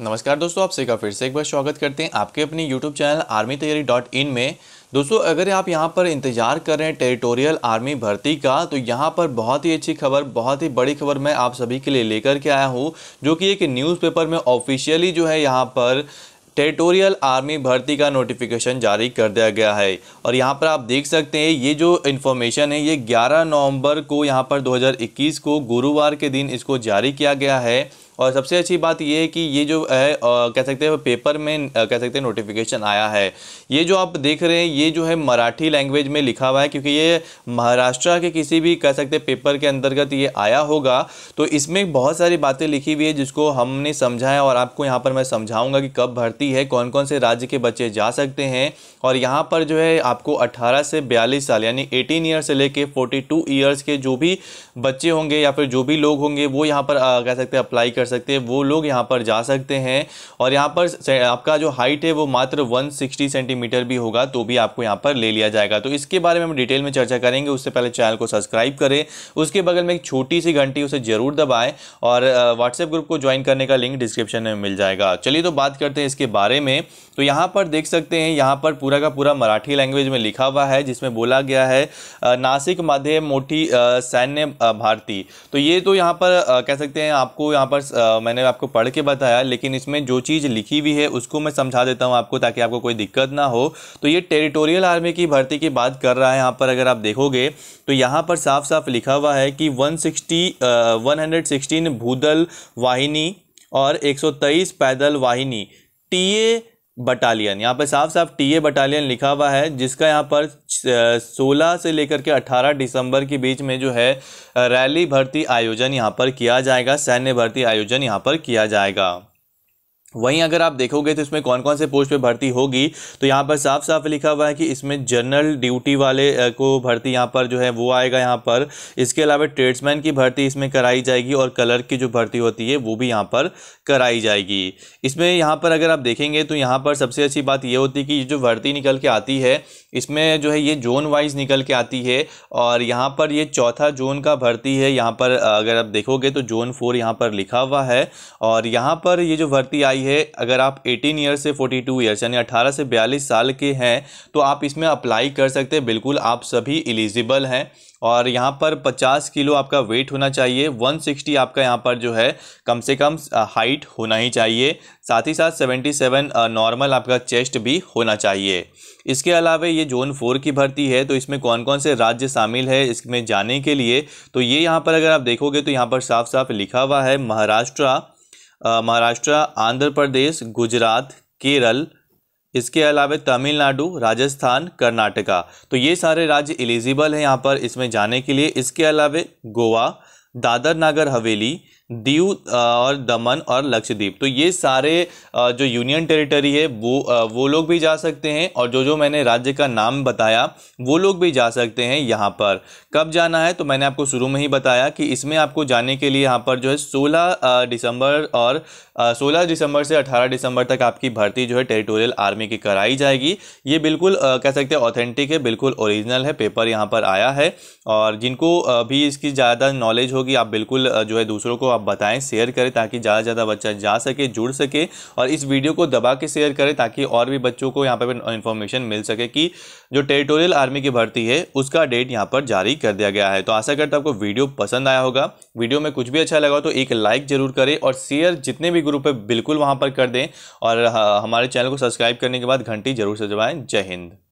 नमस्कार दोस्तों आप सभी का फिर से एक बार स्वागत करते हैं आपके अपने YouTube चैनल आर्मी तैयारी डॉट इन में दोस्तों अगर आप यहाँ पर इंतजार कर रहे हैं टेरिटोरियल आर्मी भर्ती का तो यहाँ पर बहुत ही अच्छी खबर बहुत ही बड़ी खबर मैं आप सभी के लिए लेकर के आया हूँ जो कि एक न्यूज़पेपर में ऑफिशियली जो है यहाँ पर टेरिटोरियल आर्मी भर्ती का नोटिफिकेशन जारी कर दिया गया है और यहाँ पर आप देख सकते हैं ये जो इन्फॉर्मेशन है ये 11 नवंबर को यहाँ पर 2021 को गुरुवार के दिन इसको जारी किया गया है और सबसे अच्छी बात ये है कि ये जो है कह सकते हैं पेपर में कह सकते हैं नोटिफिकेशन आया है ये जो आप देख रहे हैं ये जो है मराठी लैंग्वेज में लिखा हुआ है क्योंकि ये महाराष्ट्र के किसी भी कह सकते हैं पेपर के अंतर्गत ये आया होगा तो इसमें बहुत सारी बातें लिखी हुई है जिसको हमने समझा है और आपको यहाँ पर मैं समझाऊँगा कि कब भर्ती है कौन कौन से राज्य के बच्चे जा सकते हैं और यहाँ पर जो है आपको अट्ठारह से बयालीस साल यानी एटीन ईयर से लेकर फोर्टी ईयर्स के जो भी बच्चे होंगे या फिर जो भी लोग होंगे वो यहाँ पर कह सकते हैं अप्लाई कर कर सकते हैं वो लोग यहाँ पर जा सकते हैं और यहाँ पर आपका जो हाइट है वो मात्र 160 सेंटीमीटर भी होगा तो भी आपको यहाँ पर ले लिया जाएगा तो इसके बारे में हम डिटेल में चर्चा करेंगे उससे पहले चैनल को सब्सक्राइब करें उसके बगल में एक छोटी सी घंटी उसे ज़रूर दबाएँ और व्हाट्सएप ग्रुप को ज्वाइन करने का लिंक डिस्क्रिप्शन में मिल जाएगा चलिए तो बात करते हैं इसके बारे में तो यहाँ पर देख सकते हैं यहाँ पर पूरा का पूरा मराठी लैंग्वेज में लिखा हुआ है जिसमें बोला गया है नासिक मध्य मोटी सैन्य भारती तो ये तो यहाँ पर कह सकते हैं आपको यहाँ पर मैंने आपको पढ़ के बताया लेकिन इसमें जो चीज़ लिखी हुई है उसको मैं समझा देता हूँ आपको ताकि आपको कोई दिक्कत ना हो तो ये टेरिटोरियल आर्मी की भर्ती की बात कर रहा है यहाँ पर अगर आप देखोगे तो यहाँ पर साफ साफ लिखा हुआ है कि वन सिक्सटी भूदल वाहिनी और एक पैदल वाहिनी टी ए बटालियन यहाँ पे साफ साफ टी ए बटालियन लिखा हुआ है जिसका यहाँ पर 16 से लेकर के 18 दिसंबर के बीच में जो है रैली भर्ती आयोजन यहाँ पर किया जाएगा सैन्य भर्ती आयोजन यहाँ पर किया जाएगा वहीं अगर आप देखोगे तो इसमें कौन कौन से पोस्ट पे भर्ती होगी तो यहाँ पर साफ साफ लिखा हुआ है कि इसमें जनरल ड्यूटी वाले को भर्ती यहाँ पर जो है वो आएगा यहाँ पर इसके अलावा ट्रेड्समैन की भर्ती इसमें कराई जाएगी और कलर की जो भर्ती होती है वो भी यहाँ पर कराई जाएगी इसमें यहाँ पर अगर आप देखेंगे तो यहाँ पर सबसे अच्छी बात ये होती है कि जो भर्ती निकल के आती है इसमें जो है ये जोन वाइज निकल के आती है और यहाँ पर ये चौथा जोन का भर्ती है यहाँ पर अगर आप देखोगे तो जोन फोर यहाँ पर लिखा हुआ है और यहाँ पर ये जो भर्ती आई है अगर आप 18 ईयर से 42 ईयर्स यानी 18 से 42 साल के हैं तो आप इसमें अप्लाई कर सकते हैं बिल्कुल आप सभी एलिजिबल हैं और यहाँ पर 50 किलो आपका वेट होना चाहिए 160 आपका यहाँ पर जो है कम से कम हाइट होना ही चाहिए साथ ही साथ 77 नॉर्मल आपका चेस्ट भी होना चाहिए इसके अलावा ये जोन फोर की भर्ती है तो इसमें कौन कौन से राज्य शामिल है इसमें जाने के लिए तो ये यहाँ पर अगर आप देखोगे तो यहाँ पर साफ साफ लिखा हुआ है महाराष्ट्र महाराष्ट्र आंध्र प्रदेश गुजरात केरल इसके अलावा तमिलनाडु राजस्थान कर्नाटका तो ये सारे राज्य एलिजिबल हैं यहाँ पर इसमें जाने के लिए इसके अलावा गोवा दादर नागर हवेली दीव और दमन और लक्षद्वीप तो ये सारे जो यूनियन टेरिटरी है वो वो लोग भी जा सकते हैं और जो जो मैंने राज्य का नाम बताया वो लोग भी जा सकते हैं यहाँ पर कब जाना है तो मैंने आपको शुरू में ही बताया कि इसमें आपको जाने के लिए यहाँ पर जो है सोलह दिसंबर और सोलह दिसंबर से अठारह दिसंबर तक आपकी भर्ती जो है टेरिटोरियल आर्मी की कराई जाएगी ये बिल्कुल कह सकते हैं ऑथेंटिक है बिल्कुल ओरिजिनल है पेपर यहाँ पर आया है और जिनको भी इसकी ज़्यादा नॉलेज होगी आप बिल्कुल जो है दूसरों को आप बताएं शेयर करें ताकि ज़्यादा से ज़्यादा बच्चा जा सके जुड़ सके और इस वीडियो को दबा के शेयर करें ताकि और भी बच्चों को यहाँ पर इन्फॉर्मेशन मिल सके कि जो टेरिटोरियल आर्मी की भर्ती है उसका डेट यहाँ पर जारी कर दिया गया है तो आशा करता आपको वीडियो पसंद आया होगा वीडियो में कुछ भी अच्छा लगा तो एक लाइक ज़रूर करें और शेयर जितने भी गुरु पे बिल्कुल वहाँ पर कर दें और हमारे चैनल को सब्सक्राइब करने के बाद घंटी जरूर से दबाएँ जय हिंद